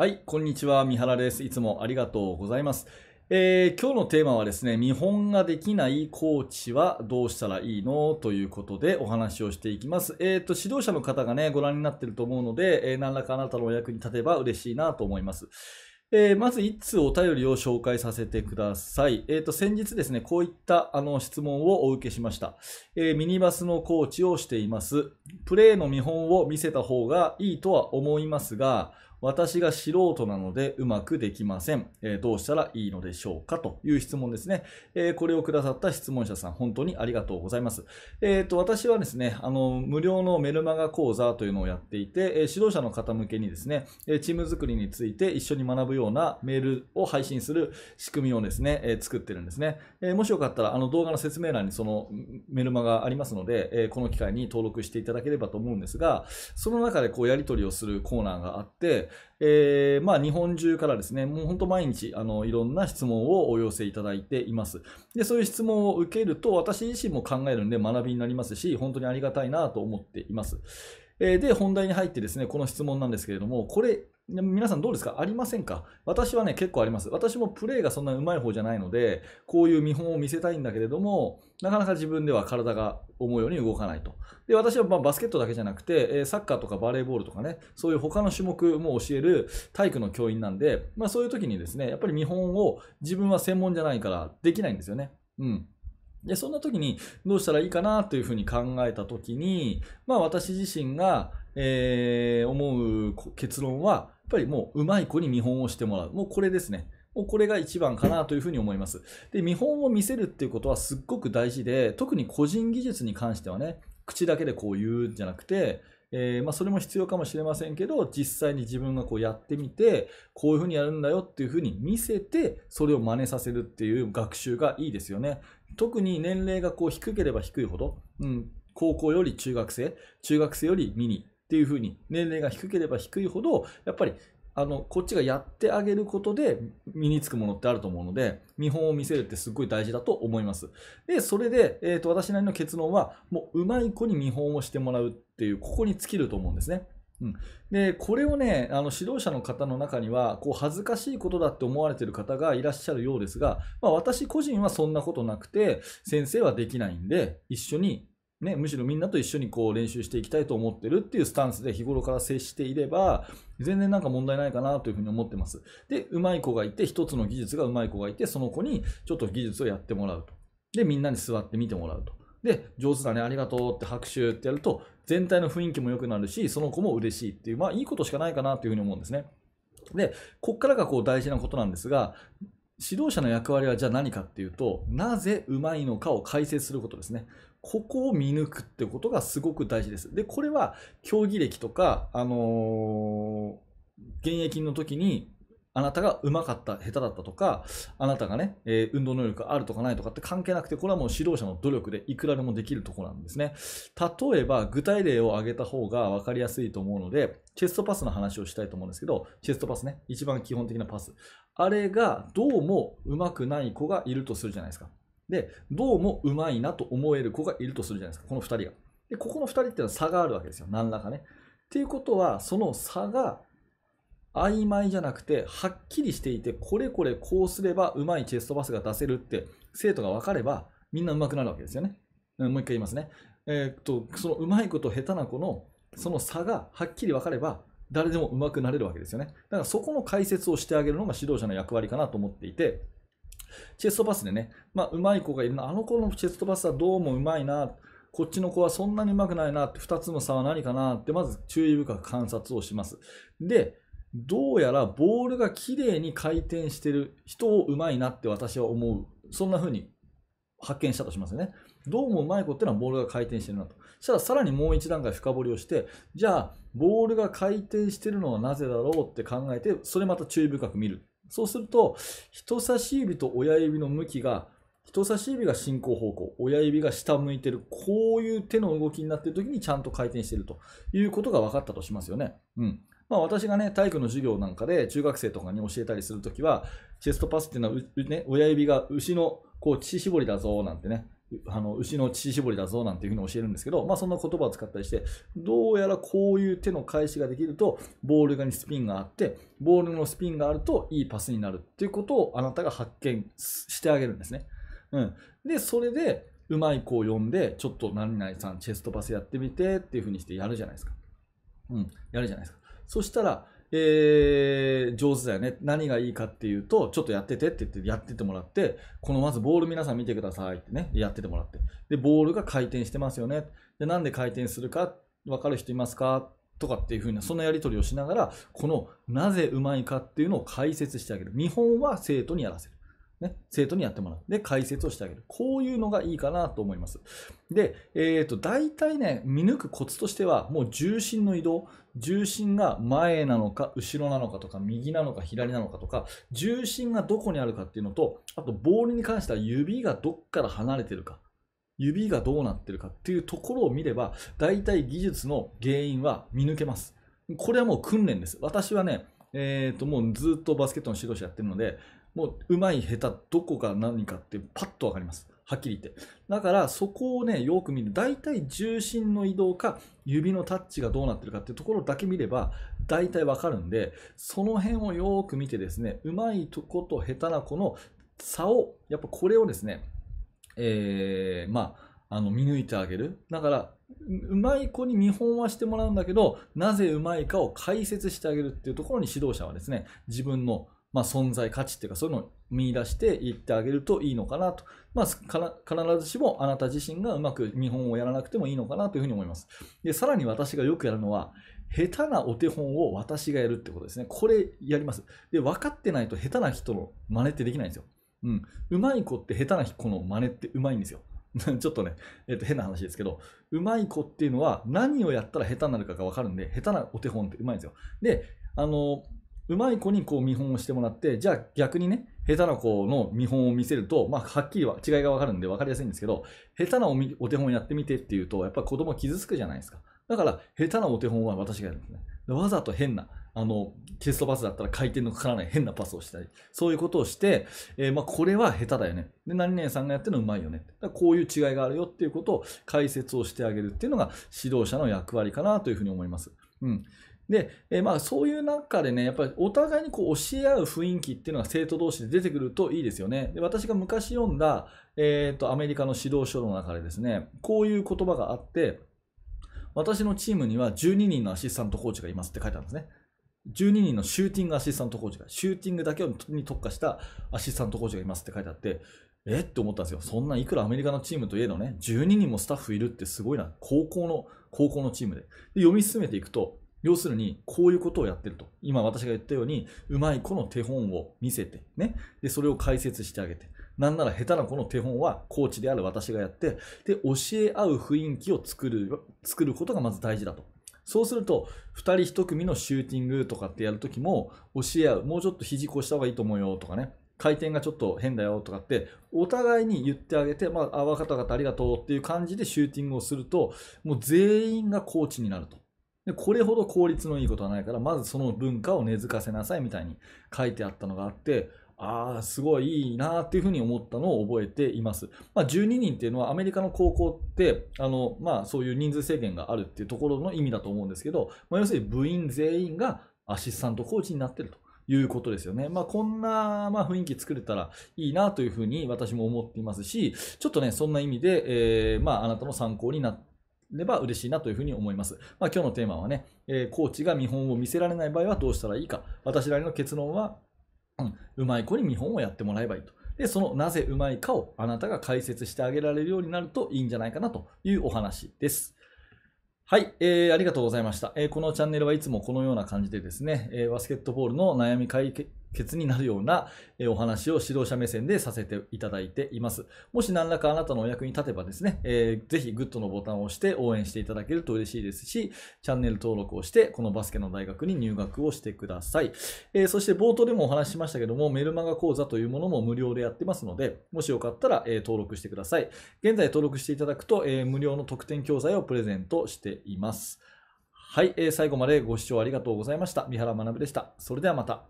はい、こんにちは。三原です。いつもありがとうございます。えー、今日のテーマはですね、見本ができないコーチはどうしたらいいのということでお話をしていきます。えっ、ー、と、指導者の方がね、ご覧になってると思うので、えー、何らかあなたのお役に立てば嬉しいなと思います。えー、まず1通お便りを紹介させてください。えっ、ー、と、先日ですね、こういったあの質問をお受けしました、えー、ミニバスのコーチをしています。プレーの見本を見せた方がいいとは思いますが、私が素人なのでうまくできません、えー、どうしたらいいのでしょうかという質問ですね、えー、これをくださった質問者さん本当にありがとうございます、えーと、私はですねあの無料のメルマガ講座というのをやっていて、え指導者の方向けにですね、えチーム作りについて一緒に学ぶようなメールを配信する仕組みをですね、え作ってるんですね、えもしよかったらあの動画の説明欄にそのメルマガありますので、えこの機会に登録していただければと思うんですがその中でこうやり取りをするコーナーがあってえー、まあ、日本中からですね、もう本当毎日あのいろんな質問をお寄せいただいています。で、そういう質問を受けると、私自身も考えるんで学びになりますし、本当にありがたいなと思っています。えー、で、本題に入ってですね、この質問なんですけれども、これ、皆さんどうですかありませんか私はね、結構あります。私もプレーがそんなにうまい方じゃないので、こういう見本を見せたいんだけれども、なかなか自分では体が思うように動かないと。で、私はまバスケットだけじゃなくて、サッカーとかバレーボールとかね、そういう他の種目も教える体育の教員なんで、まあそういう時にですね、やっぱり見本を自分は専門じゃないからできないんですよね。うん。で、そんな時にどうしたらいいかなというふうに考えた時に、まあ私自身が、えー、思う結論は、やっぱりもううまい子に見本をしてもらう。もうこれですね。もうこれが一番かなというふうに思います。で、見本を見せるっていうことはすっごく大事で、特に個人技術に関してはね、口だけでこう言うんじゃなくて、えー、まあ、それも必要かもしれませんけど、実際に自分がこうやってみて、こういうふうにやるんだよっていうふうに見せて、それを真似させるっていう学習がいいですよね。特に年齢がこう低ければ低いほど、うん、高校より中学生、中学生よりミニっていうふうに、年齢が低ければ低いほど、やっぱりあのこっちがやってあげることで身につくものってあると思うので見本を見せるってすごい大事だと思いますでそれで、えーと、と私なりの結論はもううまい子に見本をしてもらうっていうここに尽きると思うんですねうん、でこれをねあの指導者の方の中にはこう恥ずかしいことだって思われてる方がいらっしゃるようですが、まあ、私個人はそんなことなくて先生はできないんで一緒に、ね、むしろみんなと一緒にこう練習していきたいと思ってるっていうスタンスで日頃から接していれば全然なんか問題ないかなというふうに思ってます。でうまい子がいて1つの技術がうまい子がいてその子にちょっと技術をやってもらうと。でみんなに座って見てもらうと。で上手だねありがとうって拍手ってやると全体の雰囲気も良くなるし、その子も嬉しいっていう、まあいいことしかないかなというふうに思うんですね。で、こっからがこう大事なことなんですが、指導者の役割はじゃあ何かっていうと、なぜうまいのかを解説することですね。ここを見抜くってことがすごく大事です。で、これは競技歴とか、あのー、現役の時にあなたがうまかった、下手だったとか、あなたがね、えー、運動能力あるとかないとかって関係なくて、これはもう指導者の努力でいくらでもできるところなんですね。例えば、具体例を挙げた方が分かりやすいと思うので、チェストパスの話をしたいと思うんですけど、チェストパスね、一番基本的なパス。あれが、どうもうまくない子がいるとするじゃないですか。で、どうもうまいなと思える子がいるとするじゃないですか、この2人が。で、ここの2人っていうのは差があるわけですよ、何らかね。っていうことは、その差が曖昧じゃなくて、はっきりしていて、これこれこうすればうまいチェストバスが出せるって、生徒が分かれば、みんな上手くなるわけですよね。もう一回言いますね。えー、っと、そのうまい子と下手な子の、その差がはっきり分かれば、誰でも上手くなれるわけですよね。だからそこの解説をしてあげるのが指導者の役割かなと思っていて、チェストバスでね、まあ、上手い子がいるな、あの子のチェストバスはどうも上手いな、こっちの子はそんなに上手くないなって、2つの差は何かなって、まず注意深く観察をします。で、どうやらボールが綺麗に回転してる人をうまいなって私は思う。そんな風に発見したとしますよね。どうもうまい子ってのはボールが回転してるなと。そしたらさらにもう一段階深掘りをして、じゃあ、ボールが回転してるのはなぜだろうって考えて、それまた注意深く見る。そうすると、人差し指と親指の向きが、人差し指が進行方向、親指が下向いてる、こういう手の動きになってる時にちゃんと回転してるということが分かったとしますよね。うん。まあ、私がね、体育の授業なんかで中学生とかに教えたりするときは、チェストパスっていうのはね、親指が牛のこう乳搾りだぞなんてね、あの牛の乳搾りだぞなんていうふうに教えるんですけど、まあ、そんな言葉を使ったりして、どうやらこういう手の返しができると、ボールにスピンがあって、ボールのスピンがあるといいパスになるっていうことをあなたが発見してあげるんですね。うん、で、それで、うまい子を呼んで、ちょっと何々さん、チェストパスやってみてっていうふうにしてやるじゃないですか。うん、やるじゃないですか。そしたら、えー、上手だよね。何がいいかっていうと、ちょっとやっててって言って、やっててもらって、このまずボール皆さん見てくださいってね、やっててもらって。で、ボールが回転してますよね。で、なんで回転するか、わかる人いますかとかっていう風な、そのやり取りをしながら、このなぜうまいかっていうのを解説してあげる。見本は生徒にやらせる。ね、生徒にやってもらう。で、解説をしてあげる。こういうのがいいかなと思います。で、えっ、ー、と、大体ね、見抜くコツとしては、もう重心の移動。重心が前なのか、後ろなのかとか、右なのか、左なのかとか、重心がどこにあるかっていうのと、あと、ボールに関しては指がどっから離れてるか。指がどうなってるかっていうところを見れば、大体技術の原因は見抜けます。これはもう訓練です。私はね、えっ、ー、と、もうずっとバスケットの指導者やってるので、もううまい下手どこが何かってパッと分かりますはっきり言ってだからそこをねよく見る大体重心の移動か指のタッチがどうなってるかっていうところだけ見れば大体分かるんでその辺をよく見てですねうまいとこと下手な子の差をやっぱこれをですねえー、まああの見抜いてあげるだからうまい子に見本はしてもらうんだけどなぜうまいかを解説してあげるっていうところに指導者はですね自分のまあ、存在価値っていうかそういうのを見出していってあげるといいのかなと、まあ、必ずしもあなた自身がうまく見本をやらなくてもいいのかなというふうに思いますでさらに私がよくやるのは下手なお手本を私がやるってことですねこれやりますで分かってないと下手な人の真似ってできないんですようん、うまい子って下手な子の真似ってうまいんですよ ちょっとね、えっと、変な話ですけど、うまい子っていうのは何をやったら下手になるかが分かるんで、下手なお手本ってうまいんですよ。で、あの、うまい子にこう見本をしてもらって、じゃあ逆にね、下手な子の見本を見せると、まあ、はっきりは違いがわかるんで分かりやすいんですけど、下手なお手本やってみてっていうと、やっぱ子供傷つくじゃないですか。だから、下手なお手本は私がやるんですね。わざと変な、あの、テストパスだったら回転のかからない変なパスをしたり、そういうことをして、えー、まあ、これは下手だよね。で、何々さんがやってるのうまいよね。だからこういう違いがあるよっていうことを解説をしてあげるっていうのが指導者の役割かなというふうに思います。うん。で、えまあ、そういう中でね、やっぱりお互いにこう教え合う雰囲気っていうのが生徒同士で出てくるといいですよね。で私が昔読んだ、えーと、とアメリカの指導書の中でですね、こういう言葉があって、私のチームには12人のアシスタントコーチがいますって書いてあるんですね。12人のシューティングアシスタントコーチが、シューティングだけに特化したアシスタントコーチがいますって書いてあって、えって思ったんですよ。そんないくらアメリカのチームといえどね、12人もスタッフいるってすごいな。高校の、高校のチームで。で読み進めていくと、要するに、こういうことをやってると。今私が言ったように、うまい子の手本を見せて、ね。で、それを解説してあげて。なんなら下手な子の手本はコーチである私がやって、で、教え合う雰囲気を作る、作ることがまず大事だと。そうすると、2人1組のシューティングとかってやるときも、教え合う。もうちょっと肘越した方がいいと思うよとかね。回転がちょっと変だよとかって、お互いに言ってあげて、まあ、あ、わかったわかった、ありがとうっていう感じでシューティングをすると、もう全員がコーチになると。でこれほど効率のいいことはないからまずその文化を根付かせなさいみたいに書いてあったのがあってああすごいいいなっていうふうに思ったのを覚えています、まあ、12人っていうのはアメリカの高校ってあの、まあ、そういう人数制限があるっていうところの意味だと思うんですけど、まあ、要するに部員全員がアシスタントコーチになってるということですよね。まあ、こんな、ま雰囲気作れたらいいなというふうに私も思っていますし、ちょっとね、そんな意味で、えー、まあ、あなたの参考になっれば嬉しいなというふうに思います。まあ、今日のテーマはね、えー、コーチが見本を見せられない場合はどうしたらいいか。私なりの結論は、うん、うまい子に見本をやってもらえばいいと。で、そのなぜうまいかをあなたが解説してあげられるようになるといいんじゃないかなというお話です。はい、えー、ありがとうございました、えー、このチャンネルはいつもこのような感じでですね、えー、バスケットボールの悩み解決ケツになるようなお話を指導者目線でさせていただいています。もし何らかあなたのお役に立てばですね、えー、ぜひグッドのボタンを押して応援していただけると嬉しいですし、チャンネル登録をして、このバスケの大学に入学をしてください。えー、そして冒頭でもお話ししましたけども、メルマガ講座というものも無料でやってますので、もしよかったら、えー、登録してください。現在登録していただくと、えー、無料の特典教材をプレゼントしています。はい、えー、最後までご視聴ありがとうございました。三原学でした。それではまた。